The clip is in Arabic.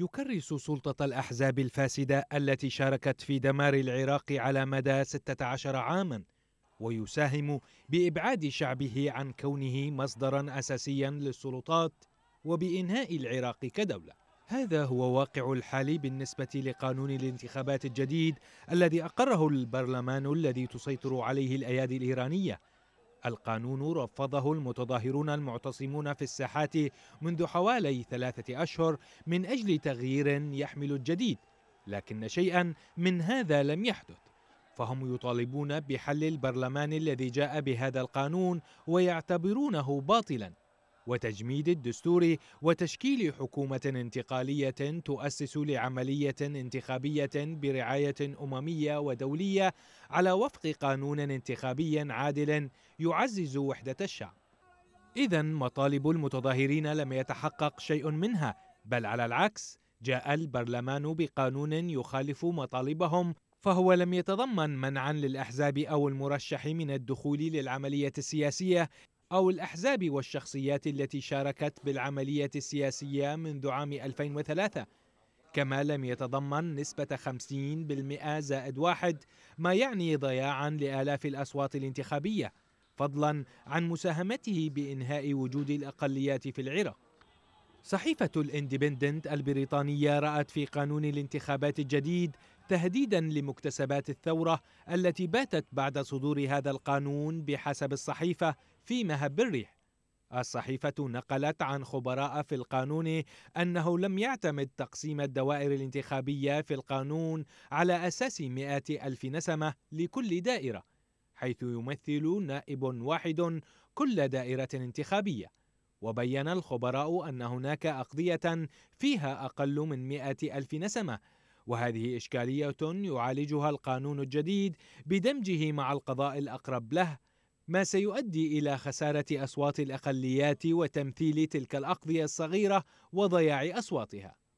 يكرس سلطة الأحزاب الفاسدة التي شاركت في دمار العراق على مدى 16 عاماً ويساهم بإبعاد شعبه عن كونه مصدراً أساسياً للسلطات وبإنهاء العراق كدولة هذا هو واقع الحال بالنسبة لقانون الانتخابات الجديد الذي أقره البرلمان الذي تسيطر عليه الأيادي الإيرانية القانون رفضه المتظاهرون المعتصمون في الساحات منذ حوالي ثلاثة أشهر من أجل تغيير يحمل الجديد لكن شيئا من هذا لم يحدث فهم يطالبون بحل البرلمان الذي جاء بهذا القانون ويعتبرونه باطلا وتجميد الدستور وتشكيل حكومة انتقالية تؤسس لعملية انتخابية برعاية أممية ودولية على وفق قانون انتخابي عادل يعزز وحدة الشعب. إذا مطالب المتظاهرين لم يتحقق شيء منها، بل على العكس جاء البرلمان بقانون يخالف مطالبهم فهو لم يتضمن منعا للاحزاب او المرشح من الدخول للعمليه السياسيه أو الأحزاب والشخصيات التي شاركت بالعملية السياسية منذ عام 2003 كما لم يتضمن نسبة 50% زائد واحد ما يعني ضياعا لآلاف الأصوات الانتخابية فضلا عن مساهمته بإنهاء وجود الأقليات في العراق صحيفة الاندبندنت البريطانية رأت في قانون الانتخابات الجديد تهديدا لمكتسبات الثوره التي باتت بعد صدور هذا القانون بحسب الصحيفه في مهب الريح الصحيفة نقلت عن خبراء في القانون أنه لم يعتمد تقسيم الدوائر الانتخابية في القانون على أساس مئة ألف نسمة لكل دائرة حيث يمثل نائب واحد كل دائرة انتخابية وبين الخبراء أن هناك أقضية فيها أقل من مئة ألف نسمة وهذه إشكالية يعالجها القانون الجديد بدمجه مع القضاء الأقرب له ما سيؤدي إلى خسارة أصوات الأقليات وتمثيل تلك الأقضية الصغيرة وضياع أصواتها